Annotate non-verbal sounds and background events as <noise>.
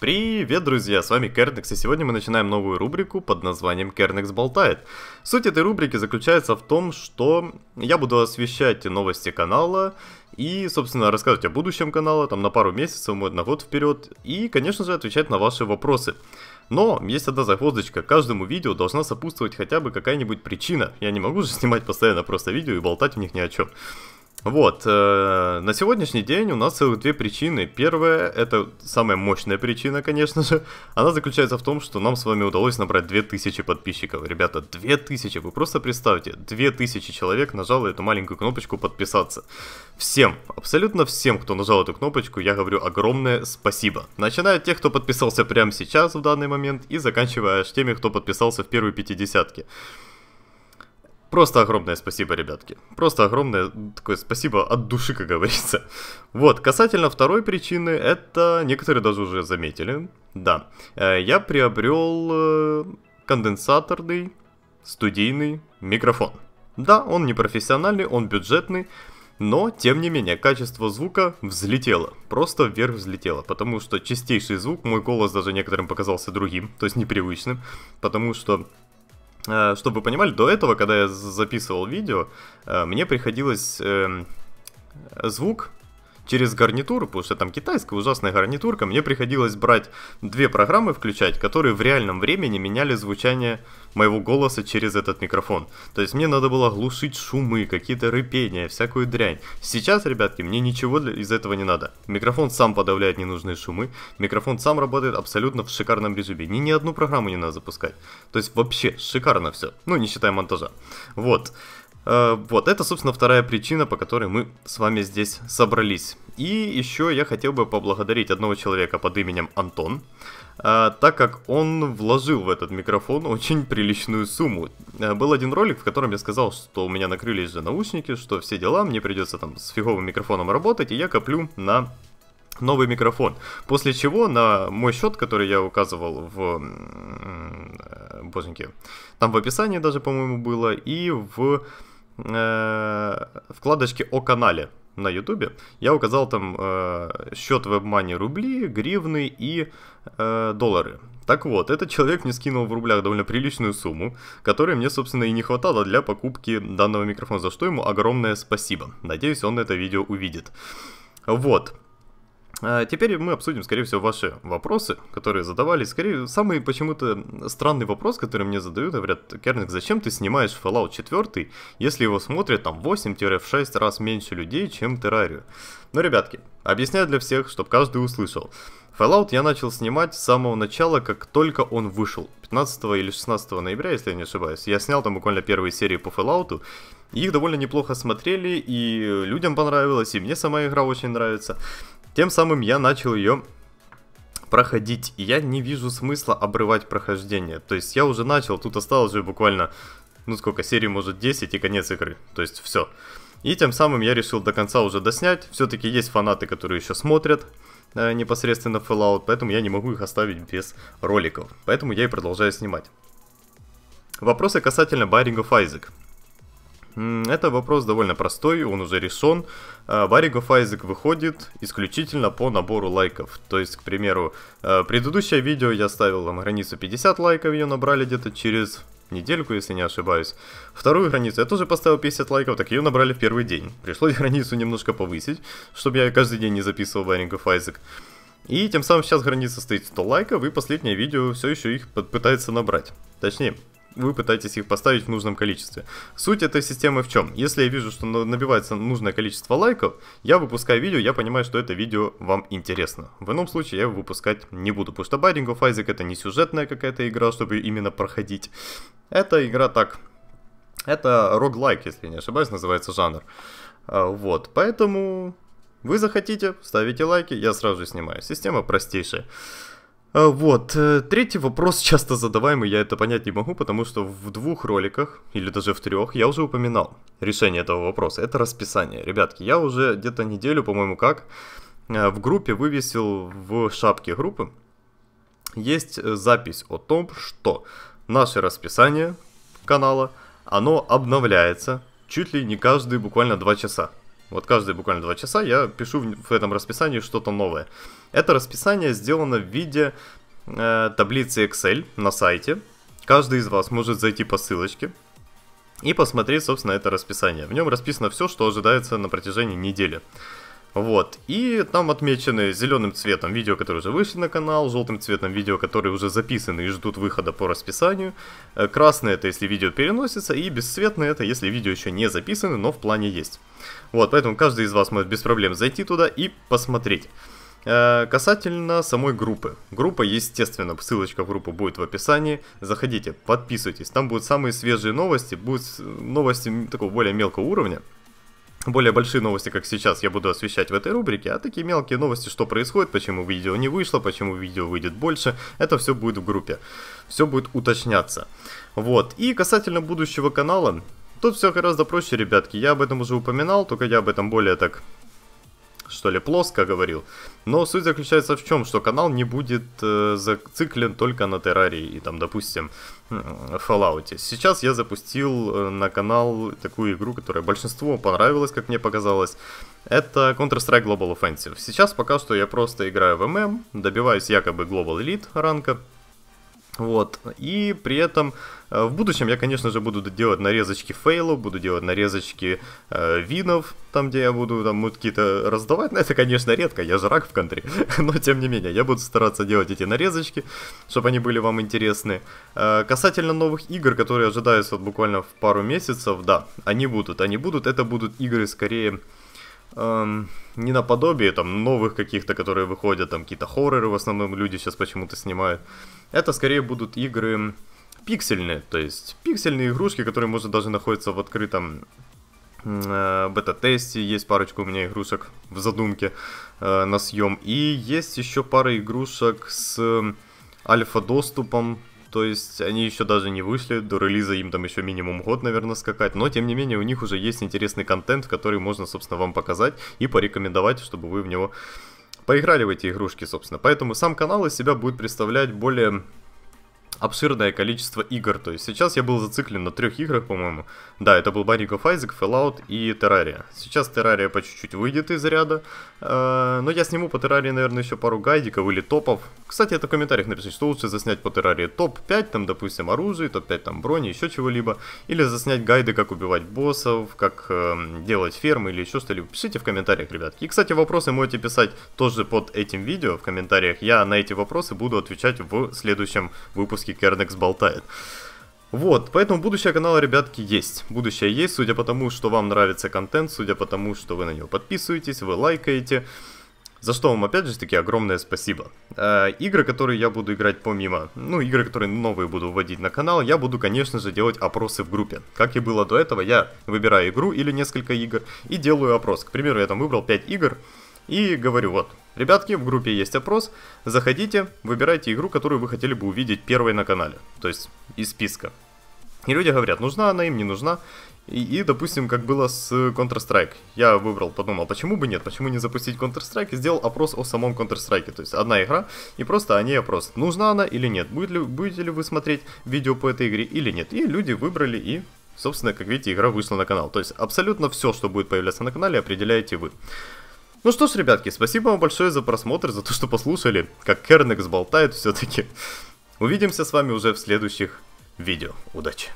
Привет, друзья, с вами Кернекс, и сегодня мы начинаем новую рубрику под названием Кернекс болтает. Суть этой рубрики заключается в том, что я буду освещать новости канала и, собственно, рассказывать о будущем канала, там на пару месяцев, может, на год вперед, и, конечно же, отвечать на ваши вопросы. Но есть одна загвоздочка, каждому видео должна сопутствовать хотя бы какая-нибудь причина. Я не могу же снимать постоянно просто видео и болтать в них ни о чем. Вот, э, на сегодняшний день у нас целых две причины. Первая, это самая мощная причина, конечно же, она заключается в том, что нам с вами удалось набрать 2000 подписчиков. Ребята, 2000, вы просто представьте, 2000 человек нажало эту маленькую кнопочку «Подписаться». Всем, абсолютно всем, кто нажал эту кнопочку, я говорю огромное спасибо. Начиная от тех, кто подписался прямо сейчас в данный момент, и заканчивая аж теми, кто подписался в первой пятидесятке. Просто огромное спасибо, ребятки. Просто огромное такое спасибо от души, как говорится. Вот, касательно второй причины, это некоторые даже уже заметили. Да, э, я приобрел э, конденсаторный студийный микрофон. Да, он не профессиональный, он бюджетный, но, тем не менее, качество звука взлетело, просто вверх взлетело, потому что чистейший звук, мой голос даже некоторым показался другим, то есть непривычным, потому что Э, Чтобы вы понимали, до этого, когда я записывал видео, э, мне приходилось эм, звук через гарнитуру, потому что там китайская ужасная гарнитурка, мне приходилось брать две программы включать, которые в реальном времени меняли звучание моего голоса через этот микрофон. То есть мне надо было глушить шумы, какие-то рыпения, всякую дрянь. Сейчас, ребятки, мне ничего из этого не надо. Микрофон сам подавляет ненужные шумы, микрофон сам работает абсолютно в шикарном режиме. Ни, ни одну программу не надо запускать. То есть вообще шикарно все. Ну, не считая монтажа. Вот. Вот. Э, вот, это, собственно, вторая причина, по которой мы с вами здесь собрались. И еще я хотел бы поблагодарить одного человека под именем Антон, э, так как он вложил в этот микрофон очень приличную сумму. Э, был один ролик, в котором я сказал, что у меня накрылись же наушники, что все дела, мне придется там с фиговым микрофоном работать, и я коплю на новый микрофон. После чего на мой счет, который я указывал в... Боженьки, там в описании даже, по-моему, было, и в э, вкладочке о канале на Ютубе. Я указал там э, счет WebMoney рубли, гривны и э, доллары. Так вот, этот человек мне скинул в рублях довольно приличную сумму, которой мне, собственно, и не хватало для покупки данного микрофона, за что ему огромное спасибо. Надеюсь, он это видео увидит. Вот. А, теперь мы обсудим, скорее всего, ваши вопросы, которые задавали. Скорее, самый почему-то странный вопрос, который мне задают, говорят, Керник, зачем ты снимаешь Fallout 4, если его смотрят там 8-6 раз меньше людей, чем Террарию? Ну, ребятки, объясняю для всех, чтобы каждый услышал. Fallout я начал снимать с самого начала, как только он вышел. 15 или 16 ноября, если я не ошибаюсь. Я снял там буквально первые серии по Fallout. Их довольно неплохо смотрели, и людям понравилось, и мне сама игра очень нравится. Тем самым я начал ее проходить. И я не вижу смысла обрывать прохождение. То есть я уже начал, тут осталось же буквально, ну сколько, серии может 10 и конец игры. То есть все. И тем самым я решил до конца уже доснять. Все-таки есть фанаты, которые еще смотрят э, непосредственно Fallout, поэтому я не могу их оставить без роликов. Поэтому я и продолжаю снимать. Вопросы касательно Барингов Файзек. Это вопрос довольно простой, он уже решен. Вариг э, of выходит исключительно по набору лайков. То есть, к примеру, э, предыдущее видео я ставил там границу 50 лайков, ее набрали где-то через недельку, если не ошибаюсь. Вторую границу я тоже поставил 50 лайков, так ее набрали в первый день. Пришлось <laughs> границу немножко повысить, чтобы я каждый день не записывал Вариг of И тем самым сейчас граница стоит 100 лайков, и последнее видео все еще их пытается набрать. Точнее, вы пытаетесь их поставить в нужном количестве. Суть этой системы в чем? Если я вижу, что набивается нужное количество лайков, я выпускаю видео, я понимаю, что это видео вам интересно. В ином случае я его выпускать не буду, потому что Binding of Isaac это не сюжетная какая-то игра, чтобы именно проходить. Это игра так, это рог лайк, если не ошибаюсь, называется жанр. А, вот, поэтому вы захотите, ставите лайки, я сразу же снимаю. Система простейшая. А, вот, э, третий вопрос, <laughs> часто задаваемый, я это понять не могу, потому что в двух роликах, или даже в трех, я уже упоминал решение этого вопроса. Это расписание. Ребятки, я уже где-то неделю, по-моему, как, э, в группе вывесил в шапке группы. Есть э, запись о том, что наше расписание канала, оно обновляется чуть ли не каждые буквально два часа. Вот каждые буквально два часа я пишу в этом расписании что-то новое. Это расписание сделано в виде э, таблицы Excel на сайте. Каждый из вас может зайти по ссылочке и посмотреть, собственно, это расписание. В нем расписано все, что ожидается на протяжении недели. Вот, и там отмечены зеленым цветом видео, которые уже вышли на канал, желтым цветом видео, которые уже записаны и ждут выхода по расписанию, э, красное это если видео переносится, и бесцветное это если видео еще не записаны, но в плане есть. Вот, поэтому каждый из вас может без проблем зайти туда и посмотреть. Э, касательно самой группы. Группа, естественно, ссылочка в группу будет в описании. Заходите, подписывайтесь. Там будут самые свежие новости, будут новости такого более мелкого уровня более большие новости, как сейчас, я буду освещать в этой рубрике, а такие мелкие новости, что происходит, почему видео не вышло, почему видео выйдет больше, это все будет в группе. Все будет уточняться. Вот, и касательно будущего канала, тут все гораздо проще, ребятки, я об этом уже упоминал, только я об этом более так что ли, плоско говорил. Но суть заключается в чем, что канал не будет э, зациклен только на террарии и там, допустим, Fallout. Сейчас я запустил э, на канал такую игру, которая большинству понравилась, как мне показалось. Это Counter-Strike Global Offensive. Сейчас пока что я просто играю в ММ, добиваюсь якобы Global Elite ранка, вот. И при этом э, в будущем я, конечно же, буду делать нарезочки фейлов, буду делать нарезочки э, винов, там, где я буду там какие-то раздавать. <laughs> Но это, конечно, редко, я же рак в контре. <laughs> Но, тем не менее, я буду стараться делать эти нарезочки, чтобы они были вам интересны. Э, касательно новых игр, которые ожидаются вот буквально в пару месяцев, да, они будут, они будут. Это будут игры скорее эм, не наподобие там новых каких-то, которые выходят, там какие-то хорроры в основном люди сейчас почему-то снимают. Это скорее будут игры пиксельные, то есть пиксельные игрушки, которые, может, даже находятся в открытом э, бета-тесте, есть парочку у меня игрушек в задумке э, на съем, и есть еще пара игрушек с альфа-доступом то есть они еще даже не вышли, до релиза им там еще минимум год, наверное, скакать, но тем не менее у них уже есть интересный контент, который можно, собственно, вам показать и порекомендовать, чтобы вы в него поиграли в эти игрушки, собственно. Поэтому сам канал из себя будет представлять более обширное количество игр. То есть сейчас я был зациклен на трех играх, по-моему. Да, это был Binding of Isaac, Fallout и Terraria. Сейчас Terraria по чуть-чуть выйдет из ряда. Э, но я сниму по Terraria, наверное, еще пару гайдиков или топов. Кстати, это в комментариях напишите, что лучше заснять по Terraria. Топ-5, там, допустим, оружие, топ-5 там брони, еще чего-либо. Или заснять гайды, как убивать боссов, как э, делать фермы или еще что-либо. Пишите в комментариях, ребят. И, кстати, вопросы можете писать тоже под этим видео в комментариях. Я на эти вопросы буду отвечать в следующем выпуске периодически Кернекс болтает. Вот, поэтому будущее канала, ребятки, есть. Будущее есть, судя по тому, что вам нравится контент, судя по тому, что вы на него подписываетесь, вы лайкаете. За что вам, опять же таки, огромное спасибо. Э, игры, которые я буду играть помимо, ну, игры, которые новые буду вводить на канал, я буду, конечно же, делать опросы в группе. Как и было до этого, я выбираю игру или несколько игр и делаю опрос. К примеру, я там выбрал 5 игр, и говорю, вот, ребятки, в группе есть опрос, заходите, выбирайте игру, которую вы хотели бы увидеть первой на канале, то есть из списка. И люди говорят, нужна она им, не нужна. И, и допустим, как было с Counter-Strike. Я выбрал, подумал, почему бы нет, почему не запустить Counter-Strike, и сделал опрос о самом Counter-Strike. То есть одна игра, и просто о ней опрос, нужна она или нет, будет ли, будете ли вы смотреть видео по этой игре или нет. И люди выбрали, и, собственно, как видите, игра вышла на канал. То есть абсолютно все, что будет появляться на канале, определяете вы. Ну что ж, ребятки, спасибо вам большое за просмотр, за то, что послушали, как Кернекс болтает все-таки. Увидимся с вами уже в следующих видео. Удачи!